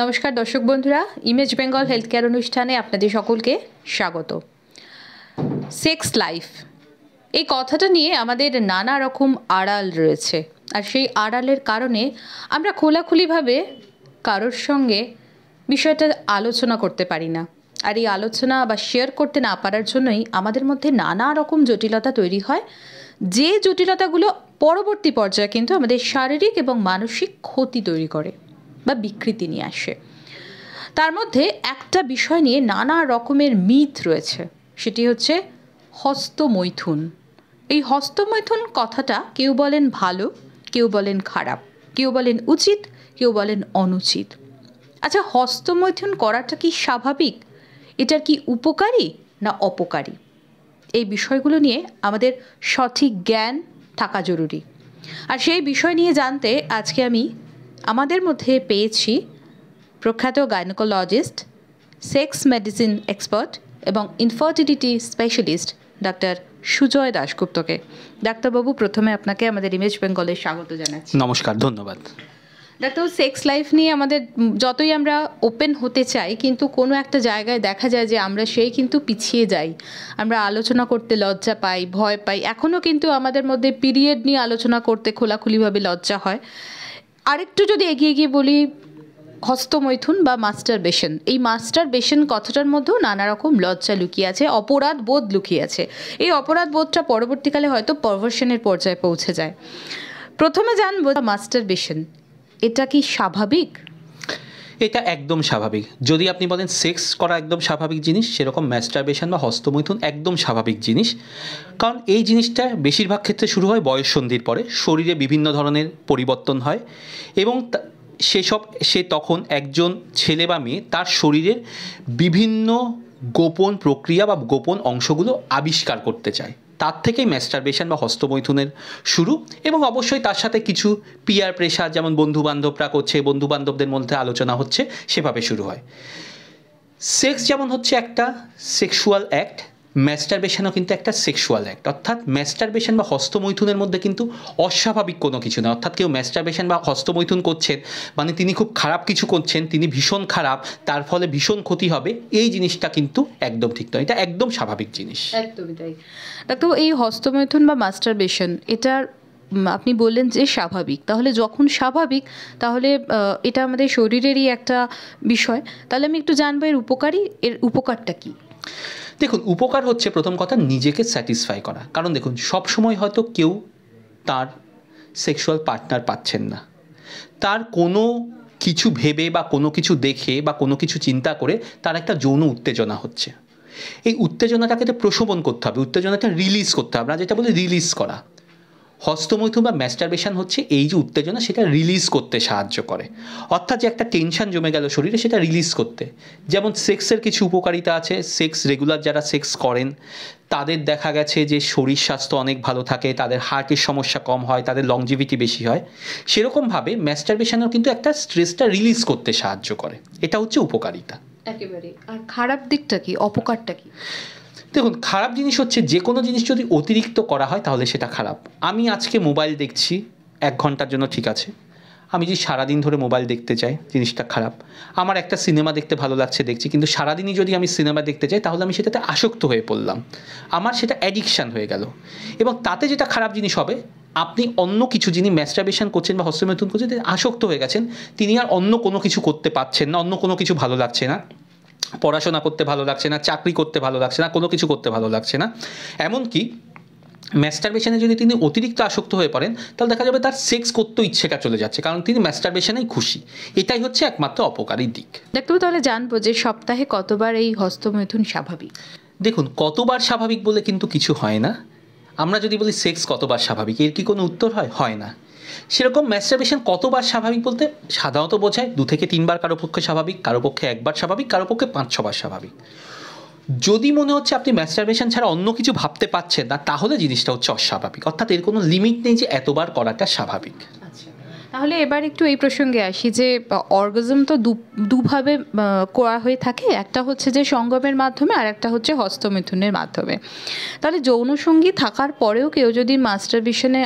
নমস্কার দর্শক বন্ধুরা ইমেজ বেঙ্গল হেলথ কেয়ার অনুষ্ঠানে আপনাদের সকলকে স্বাগত সেক্স লাইফ এই কথাটা নিয়ে আমাদের নানা রকম আড়াল রয়েছে আর সেই আড়ালের কারণে আমরা খোলাখুলিভাবে কারোর সঙ্গে বিষয়টা আলোচনা করতে পারি না আর এই আলোচনা বা শেয়ার করতে না পারার জন্যই আমাদের মধ্যে নানা রকম জটিলতা তৈরি হয় যে জটিলতাগুলো পরবর্তী পর্যায়ে কিন্তু আমাদের শারীরিক এবং মানসিক ক্ষতি তৈরি করে বা বিকৃতি নিয়ে আসে তার মধ্যে একটা বিষয় নিয়ে নানা রকমের মিথ রয়েছে সেটি হচ্ছে হস্তমৈথুন এই হস্তমৈথুন কথাটা কেউ বলেন ভালো কেউ বলেন খারাপ কেউ বলেন উচিত কেউ বলেন অনুচিত আচ্ছা হস্তমৈথুন করাটা কি স্বাভাবিক এটার কি উপকারী না অপকারী এই বিষয়গুলো নিয়ে আমাদের সঠিক জ্ঞান থাকা জরুরি আর সেই বিষয় নিয়ে জানতে আজকে আমি আমাদের মধ্যে পেয়েছি প্রখ্যাত গাইনোকোলজিস্ট সেক্স মেডিসিন এক্সপার্ট এবং ইনফার্টিলিটি স্পেশালিস্ট ডাক্তার সুজয় দাশগুপ্তকে ডাক্তারবাবু প্রথমে আপনাকে আমাদের ইমেজ বেঙ্গলে স্বাগত জানাচ্ছি নমস্কার ধন্যবাদ ডাক্তার সেক্স লাইফ নিয়ে আমাদের যতই আমরা ওপেন হতে চাই কিন্তু কোনো একটা জায়গায় দেখা যায় যে আমরা সেই কিন্তু পিছিয়ে যাই আমরা আলোচনা করতে লজ্জা পাই ভয় পাই এখনও কিন্তু আমাদের মধ্যে পিরিয়ড নিয়ে আলোচনা করতে খোলাখুলিভাবে লজ্জা হয় আরেকটু যদি এগিয়ে গিয়ে বলি হস্তমৈথুন বা মাস্টার বেশন এই মাস্টার বেশন কথাটার মধ্যেও নানা রকম লজ্জা লুকিয়ে আছে অপরাধ বোধ লুকিয়ে আছে এই অপরাধ বোধটা পরবর্তীকালে হয়তো পরভার্সনের পর্যায়ে পৌঁছে যায় প্রথমে জানবো মাস্টার বেশন এটা কি স্বাভাবিক এটা একদম স্বাভাবিক যদি আপনি বলেন সেক্স করা একদম স্বাভাবিক জিনিস সেরকম ম্যাস্টারবেশন বা হস্তমৈথুন একদম স্বাভাবিক জিনিস কারণ এই জিনিসটা বেশিরভাগ ক্ষেত্রে শুরু হয় বয়স সন্ধির পরে শরীরে বিভিন্ন ধরনের পরিবর্তন হয় এবং সেসব সে তখন একজন ছেলে বা মেয়ে তার শরীরের বিভিন্ন গোপন প্রক্রিয়া বা গোপন অংশগুলো আবিষ্কার করতে চায় তার থেকেই ম্যাস্টারবেশন বা হস্তমৈথুনের শুরু এবং অবশ্যই তার সাথে কিছু পিয়ার প্রেশার যেমন বন্ধুবান্ধবরা করছে বন্ধুবান্ধবদের মধ্যে আলোচনা হচ্ছে সেভাবে শুরু হয় সেক্স যেমন হচ্ছে একটা সেক্সুয়াল অ্যাক্ট ম্যাস্টারবেশনও কিন্তু একটা সেক্সুয়াল অ্যাক্ট অর্থাৎ ম্যাস্টারবেশন বা হস্তমৈথুনের মধ্যে কিন্তু অস্বাভাবিক কোনো কিছু নয় অর্থাৎ কেউ ম্যাস্টারবেশন বা হস্তমৈথুন করছেন মানে তিনি খুব খারাপ কিছু করছেন তিনি ভীষণ খারাপ তার ফলে ভীষণ ক্ষতি হবে এই জিনিসটা কিন্তু একদম ঠিক নয় এটা একদম স্বাভাবিক জিনিস একদমই তাই তো এই হস্তমৈথুন বা মাস্টারবেশন এটার আপনি বললেন যে স্বাভাবিক তাহলে যখন স্বাভাবিক তাহলে এটা আমাদের শরীরেরই একটা বিষয় তাহলে আমি একটু জানবো এর উপকারী এর উপকারটা কী দেখুন উপকার হচ্ছে প্রথম কথা নিজেকে স্যাটিসফাই করা কারণ দেখুন সব সময় হয়তো কেউ তার সেক্সুয়াল পার্টনার পাচ্ছেন না তার কোনো কিছু ভেবে বা কোনো কিছু দেখে বা কোনো কিছু চিন্তা করে তার একটা যৌন উত্তেজনা হচ্ছে এই উত্তেজনাটাকে প্রশমন করতে হবে উত্তেজনাটা রিলিজ করতে হবে আমরা যেটা বলি রিলিজ করা হস্তমৈথুন বা ম্যাস্টারবেশন হচ্ছে এই যে উত্তেজনা সেটা রিলিজ করতে সাহায্য করে অর্থাৎ যে একটা টেনশন জমে গেল শরীরে সেটা রিলিজ করতে যেমন সেক্সের কিছু উপকারিতা আছে সেক্স রেগুলার যারা সেক্স করেন তাদের দেখা গেছে যে শরীর স্বাস্থ্য অনেক ভালো থাকে তাদের হার্টের সমস্যা কম হয় তাদের লংজিভিটি বেশি হয় সেরকমভাবে ম্যাস্টারবেশনও কিন্তু একটা স্ট্রেসটা রিলিজ করতে সাহায্য করে এটা হচ্ছে উপকারিতা একেবারে আর খারাপ দিকটা কি অপকারটা কি দেখুন খারাপ জিনিস হচ্ছে যে কোনো জিনিস যদি অতিরিক্ত করা হয় তাহলে সেটা খারাপ আমি আজকে মোবাইল দেখছি এক ঘন্টার জন্য ঠিক আছে আমি যদি সারাদিন ধরে মোবাইল দেখতে চাই জিনিসটা খারাপ আমার একটা সিনেমা দেখতে ভালো লাগছে দেখছি কিন্তু সারাদিনই যদি আমি সিনেমা দেখতে চাই তাহলে আমি সেটাতে আসক্ত হয়ে পড়লাম আমার সেটা অ্যাডিকশান হয়ে গেল এবং তাতে যেটা খারাপ জিনিস হবে আপনি অন্য কিছু যিনি ম্যাস্টারবেশন করছেন বা হস্তমেথুন করছেন আসক্ত হয়ে গেছেন তিনি আর অন্য কোনো কিছু করতে পারছেন না অন্য কোনো কিছু ভালো লাগছে না পড়াশোনা করতে ভালো লাগছে না চাকরি করতে ভালো লাগছে না কোনো কিছু করতে ভালো লাগছে না এমনকি ম্যাস্টারবেশনে যদি তিনি অতিরিক্ত আসক্ত হয়ে পড়েন তাহলে দেখা যাবে তার সেক্স করতে ইচ্ছেটা চলে যাচ্ছে কারণ তিনি ম্যাস্টারবেশনেই খুশি এটাই হচ্ছে একমাত্র অপকারী দিক ডাক্তারবাবু তাহলে জানবো যে সপ্তাহে কতবার এই হস্তমৈথুন স্বাভাবিক দেখুন কতবার স্বাভাবিক বলে কিন্তু কিছু হয় না আমরা যদি বলি সেক্স কতবার স্বাভাবিক এর কি কোনো উত্তর হয় হয় না সেরকম ম্যাস্ট্রাবেশন কতবার স্বাভাবিক বলতে সাধারণত বোঝায় দু থেকে তিনবার কারো পক্ষে স্বাভাবিক কারো পক্ষে একবার স্বাভাবিক কারো পক্ষে পাঁচ ছবার স্বাভাবিক যদি মনে হচ্ছে আপনি ম্যাস্ট্রাবেশন ছাড়া অন্য কিছু ভাবতে পারছেন না তাহলে জিনিসটা হচ্ছে অস্বাভাবিক অর্থাৎ এর কোনো লিমিট নেই যে এতবার করাটা স্বাভাবিক আচ্ছা, তাহলে এবার একটু এই প্রসঙ্গে আসি যে অর্গাজম তো দুভাবে করা হয়ে থাকে একটা হচ্ছে যে সঙ্গমের মাধ্যমে আর একটা হচ্ছে হস্তমিথুনের মাধ্যমে তাহলে যৌনসঙ্গী থাকার পরেও কেউ যদি বিশনে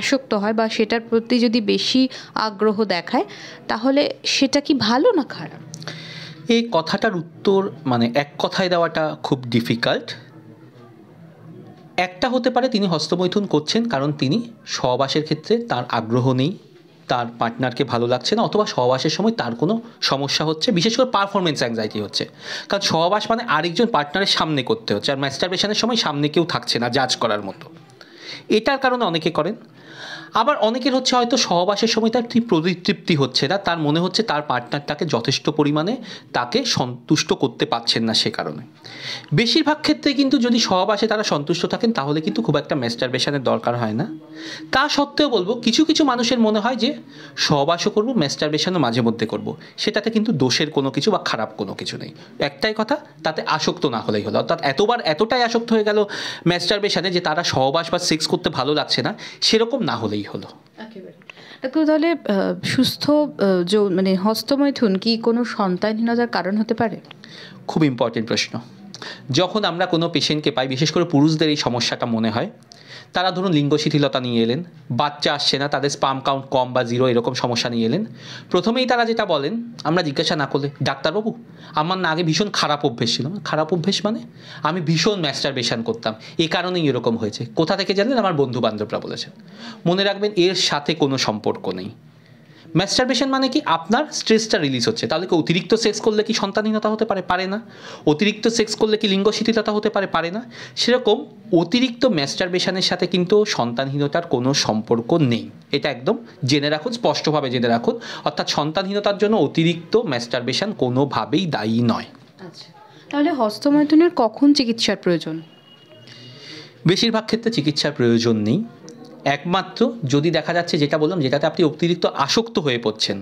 আসক্ত হয় বা সেটার প্রতি যদি বেশি আগ্রহ দেখায় তাহলে সেটা কি ভালো না খারাপ এই কথাটার উত্তর মানে এক কথায় দেওয়াটা খুব ডিফিকাল্ট একটা হতে পারে তিনি হস্তমৈথুন করছেন কারণ তিনি সহবাসের ক্ষেত্রে তার আগ্রহ নেই তার পার্টনারকে ভালো লাগছে না অথবা সহবাসের সময় তার কোনো সমস্যা হচ্ছে বিশেষ করে পারফরমেন্স অ্যাংজাইটি হচ্ছে কারণ সহবাস মানে আরেকজন পার্টনারের সামনে করতে হচ্ছে আর ম্যাস্টারবেশনের সময় সামনে কেউ থাকছে না জাজ করার মতো এটার কারণে অনেকে করেন আবার অনেকের হচ্ছে হয়তো সহবাসের সময় তার প্রতিতৃপ্তি হচ্ছে না তার মনে হচ্ছে তার পার্টনার তাকে যথেষ্ট পরিমাণে তাকে সন্তুষ্ট করতে পারছেন না সে কারণে বেশিরভাগ ক্ষেত্রে কিন্তু যদি সহবাসে তারা সন্তুষ্ট থাকেন তাহলে কিন্তু খুব একটা ম্যাস্টারবেশনের দরকার হয় না তা সত্ত্বেও বলবো কিছু কিছু মানুষের মনে হয় যে সহবাসও করবো ম্যাস্টারবেশনও মাঝে মধ্যে করবো সেটাতে কিন্তু দোষের কোনো কিছু বা খারাপ কোনো কিছু নেই একটাই কথা তাতে আসক্ত না হলেই হলো অর্থাৎ এতবার এতটাই আসক্ত হয়ে গেল ম্যাস্টারবেশনে যে তারা সহবাস বা সেক্স করতে ভালো লাগছে না সেরকম না হলেই পরেই হলো ডাক্তার তাহলে সুস্থ মানে হস্তমৈথুন কি কোনো সন্তানহীনতার কারণ হতে পারে খুব ইম্পর্টেন্ট প্রশ্ন যখন আমরা কোনো পেশেন্টকে পাই বিশেষ করে পুরুষদের এই সমস্যাটা মনে হয় তারা ধরুন লিঙ্গ শিথিলতা নিয়ে এলেন বাচ্চা আসছে না তাদের স্পাম কাউন্ট কম বা জিরো এরকম সমস্যা নিয়ে এলেন প্রথমেই তারা যেটা বলেন আমরা জিজ্ঞাসা না করলে ডাক্তারবাবু আমার না আগে ভীষণ খারাপ অভ্যেস ছিল খারাপ অভ্যেস মানে আমি ভীষণ বেশান করতাম এ কারণেই এরকম হয়েছে কোথা থেকে জানলেন আমার বন্ধু বান্ধবরা বলেছেন মনে রাখবেন এর সাথে কোনো সম্পর্ক নেই ম্যাস্টারবেশন মানে কি আপনার স্ট্রেসটা রিলিজ হচ্ছে তাহলে কি অতিরিক্ত সেক্স করলে কি সন্তানহীনতা হতে পারে পারে না অতিরিক্ত সেক্স করলে কি লিঙ্গ শিথিলতা হতে পারে পারে না সেরকম অতিরিক্ত ম্যাস্টারবেশনের সাথে কিন্তু সন্তানহীনতার কোনো সম্পর্ক নেই এটা একদম জেনে রাখুন স্পষ্টভাবে জেনে রাখুন অর্থাৎ সন্তানহীনতার জন্য অতিরিক্ত ম্যাস্টারবেশন কোনোভাবেই দায়ী নয় আচ্ছা তাহলে হস্তমৈথুনের কখন চিকিৎসার প্রয়োজন বেশিরভাগ ক্ষেত্রে চিকিৎসার প্রয়োজন নেই একমাত্র যদি দেখা যাচ্ছে যেটা বললাম যেটাতে আপনি অতিরিক্ত আসক্ত হয়ে পড়ছেন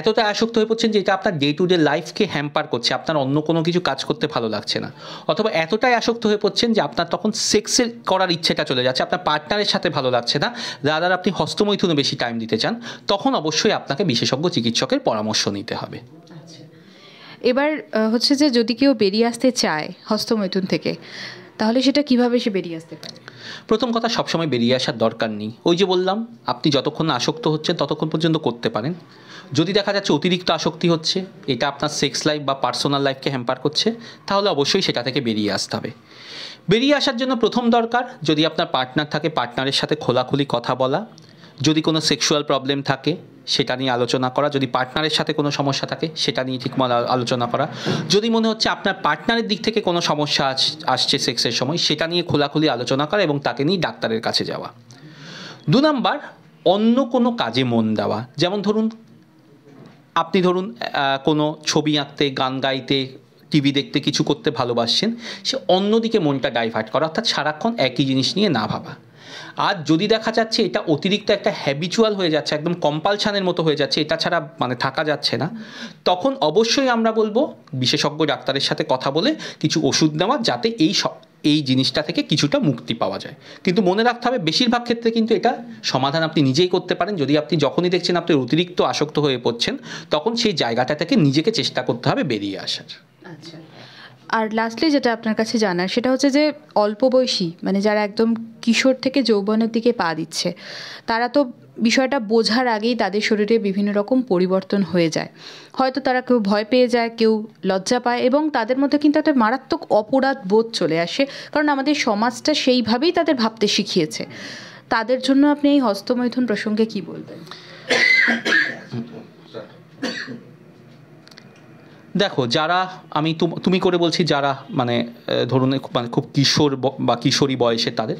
এতটা আসক্ত হয়ে পড়ছেন যে এটা আপনার ডে টু ডে লাইফকে হ্যাম্পার করছে আপনার অন্য কোনো কিছু কাজ করতে ভালো লাগছে না অথবা এতটাই আসক্ত হয়ে পড়ছেন যে আপনার তখন সেক্সের করার ইচ্ছেটা চলে যাচ্ছে আপনার পার্টনারের সাথে ভালো লাগছে না দাদার আপনি হস্তমৈথুনে বেশি টাইম দিতে চান তখন অবশ্যই আপনাকে বিশেষজ্ঞ চিকিৎসকের পরামর্শ নিতে হবে আচ্ছা। এবার হচ্ছে যে যদি কেউ বেরিয়ে আসতে চায় হস্তমৈথুন থেকে তাহলে সেটা কিভাবে সে বেরিয়ে আসতে পারে প্রথম কথা সবসময় বেরিয়ে আসার দরকার নেই ওই যে বললাম আপনি যতক্ষণ আসক্ত হচ্ছেন ততক্ষণ পর্যন্ত করতে পারেন যদি দেখা যাচ্ছে অতিরিক্ত আসক্তি হচ্ছে এটা আপনার সেক্স লাইফ বা পার্সোনাল লাইফকে হ্যাম্পার করছে তাহলে অবশ্যই সেটা থেকে বেরিয়ে আসতে হবে বেরিয়ে আসার জন্য প্রথম দরকার যদি আপনার পার্টনার থাকে পার্টনারের সাথে খোলাখুলি কথা বলা যদি কোনো সেক্সুয়াল প্রবলেম থাকে সেটা নিয়ে আলোচনা করা যদি পার্টনারের সাথে কোনো সমস্যা থাকে সেটা নিয়ে মতো আলোচনা করা যদি মনে হচ্ছে আপনার পার্টনারের দিক থেকে কোনো সমস্যা আসছে সেক্সের সময় সেটা নিয়ে খোলাখুলি আলোচনা করা এবং তাকে নিয়ে ডাক্তারের কাছে যাওয়া দু নাম্বার অন্য কোনো কাজে মন দেওয়া যেমন ধরুন আপনি ধরুন কোনো ছবি আঁকতে গান গাইতে টিভি দেখতে কিছু করতে ভালোবাসছেন সে অন্যদিকে মনটা ডাইভার্ট করা অর্থাৎ সারাক্ষণ একই জিনিস নিয়ে না ভাবা আর যদি দেখা যাচ্ছে এটা অতিরিক্ত একটা হ্যাবিচুয়াল হয়ে যাচ্ছে একদম কম্পালশানের মতো হয়ে যাচ্ছে এটা ছাড়া মানে থাকা যাচ্ছে না তখন অবশ্যই আমরা বলবো বিশেষজ্ঞ ডাক্তারের সাথে কথা বলে কিছু ওষুধ নেওয়া যাতে এই এই জিনিসটা থেকে কিছুটা মুক্তি পাওয়া যায় কিন্তু মনে রাখতে হবে বেশিরভাগ ক্ষেত্রে কিন্তু এটা সমাধান আপনি নিজেই করতে পারেন যদি আপনি যখনই দেখছেন আপনি অতিরিক্ত আসক্ত হয়ে পড়ছেন তখন সেই জায়গাটা থেকে নিজেকে চেষ্টা করতে হবে বেরিয়ে আসার আর লাস্টলি যেটা আপনার কাছে জানার সেটা হচ্ছে যে অল্প বয়সী মানে যারা একদম কিশোর থেকে যৌবনের দিকে পা দিচ্ছে তারা তো বিষয়টা বোঝার আগেই তাদের শরীরে বিভিন্ন রকম পরিবর্তন হয়ে যায় হয়তো তারা কেউ ভয় পেয়ে যায় কেউ লজ্জা পায় এবং তাদের মধ্যে কিন্তু একটা মারাত্মক অপরাধ বোধ চলে আসে কারণ আমাদের সমাজটা সেইভাবেই তাদের ভাবতে শিখিয়েছে তাদের জন্য আপনি এই হস্তমৈথুন প্রসঙ্গে কি বলবেন দেখো যারা আমি তুমি করে বলছি যারা মানে ধরুন মানে খুব কিশোর বা কিশোরী বয়সে তাদের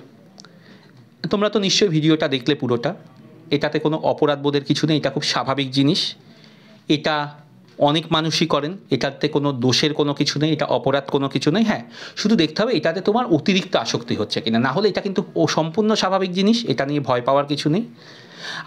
তোমরা তো নিশ্চয়ই ভিডিওটা দেখলে পুরোটা এটাতে কোনো অপরাধবোধের কিছু নেই এটা খুব স্বাভাবিক জিনিস এটা অনেক মানুষই করেন এটাতে কোনো দোষের কোনো কিছু নেই এটা অপরাধ কোনো কিছু নেই হ্যাঁ শুধু দেখতে হবে এটাতে তোমার অতিরিক্ত আসক্তি হচ্ছে কিনা না হলে এটা কিন্তু সম্পূর্ণ স্বাভাবিক জিনিস এটা নিয়ে ভয় পাওয়ার কিছু নেই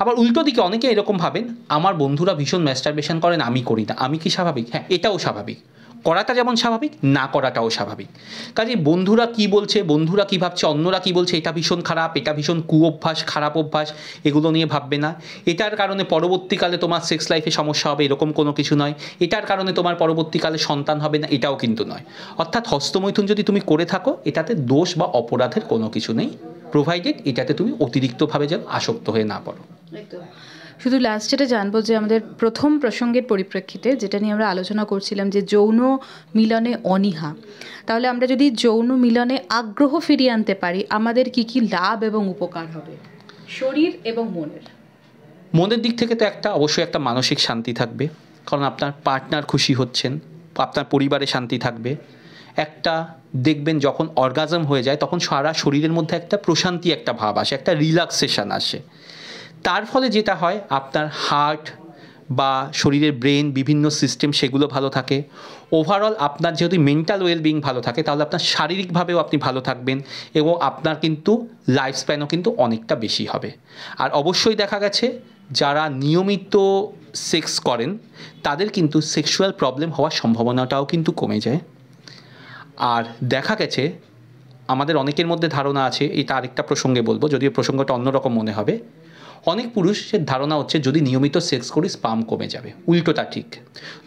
আবার উল্টো দিকে অনেকে এরকম ভাবেন আমার বন্ধুরা ভীষণ ম্যাস্টারবেশন করেন আমি করি না আমি কি স্বাভাবিক হ্যাঁ এটাও স্বাভাবিক করাটা যেমন স্বাভাবিক না করাটাও স্বাভাবিক কাজে বন্ধুরা কি বলছে বন্ধুরা কি ভাবছে অন্যরা কি বলছে এটা ভীষণ খারাপ এটা ভীষণ কুঅভ্যাস খারাপ অভ্যাস এগুলো নিয়ে ভাববে না এটার কারণে পরবর্তীকালে তোমার সেক্স লাইফে সমস্যা হবে এরকম কোনো কিছু নয় এটার কারণে তোমার পরবর্তীকালে সন্তান হবে না এটাও কিন্তু নয় অর্থাৎ হস্তমৈথুন যদি তুমি করে থাকো এটাতে দোষ বা অপরাধের কোনো কিছু নেই প্রোভাইডেড এটাতে তুমি অতিরিক্তভাবে যেন আসক্ত হয়ে না পড়ো শুধু লাস্ট যেটা জানবো যে আমাদের প্রথম প্রসঙ্গের পরিপ্রেক্ষিতে যেটা নিয়ে আমরা আলোচনা করছিলাম যে যৌন মিলনে অনীহা তাহলে আমরা যদি যৌন মিলনে আগ্রহ ফিরিয়ে আনতে পারি আমাদের কি কি লাভ এবং উপকার হবে শরীর এবং মনের মনের দিক থেকে তো একটা অবশ্যই একটা মানসিক শান্তি থাকবে কারণ আপনার পার্টনার খুশি হচ্ছেন আপনার পরিবারে শান্তি থাকবে একটা দেখবেন যখন অর্গাজম হয়ে যায় তখন সারা শরীরের মধ্যে একটা প্রশান্তি একটা ভাব আসে একটা রিল্যাক্সেশন আসে তার ফলে যেটা হয় আপনার হার্ট বা শরীরের ব্রেন বিভিন্ন সিস্টেম সেগুলো ভালো থাকে ওভারঅল আপনার যেহেতু মেন্টাল ওয়েলবিং ভালো থাকে তাহলে আপনার শারীরিকভাবেও আপনি ভালো থাকবেন এবং আপনার কিন্তু লাইফ স্প্যানও কিন্তু অনেকটা বেশি হবে আর অবশ্যই দেখা গেছে যারা নিয়মিত সেক্স করেন তাদের কিন্তু সেক্সুয়াল প্রবলেম হওয়ার সম্ভাবনাটাও কিন্তু কমে যায় আর দেখা গেছে আমাদের অনেকের মধ্যে ধারণা আছে এটা আরেকটা প্রসঙ্গে বলবো যদিও প্রসঙ্গটা অন্যরকম মনে হবে অনেক পুরুষের ধারণা হচ্ছে যদি নিয়মিত সেক্স করি স্পাম কমে যাবে উল্টোটা ঠিক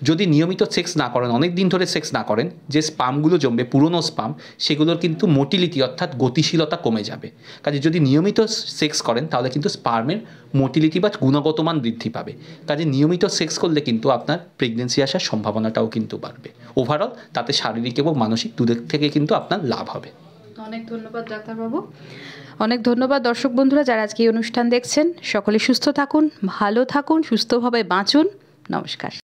যদি নিয়মিত সেক্স না করেন অনেক দিন ধরে সেক্স না করেন যে স্পামগুলো জমবে পুরনো স্পাম সেগুলোর কিন্তু মোটিলিটি অর্থাৎ গতিশীলতা কমে যাবে কাজে যদি নিয়মিত সেক্স করেন তাহলে কিন্তু স্পার্মের মোটিলিটি বা গুণগত মান বৃদ্ধি পাবে কাজে নিয়মিত সেক্স করলে কিন্তু আপনার প্রেগনেন্সি আসার সম্ভাবনাটাও কিন্তু বাড়বে ওভারঅল তাতে শারীরিক এবং মানসিক দুদিক থেকে কিন্তু আপনার লাভ হবে অনেক ধন্যবাদ ডাক্তারবাবু অনেক ধন্যবাদ দর্শক বন্ধুরা যারা আজকে এই অনুষ্ঠান দেখছেন সকলে সুস্থ থাকুন ভালো থাকুন সুস্থভাবে বাঁচুন নমস্কার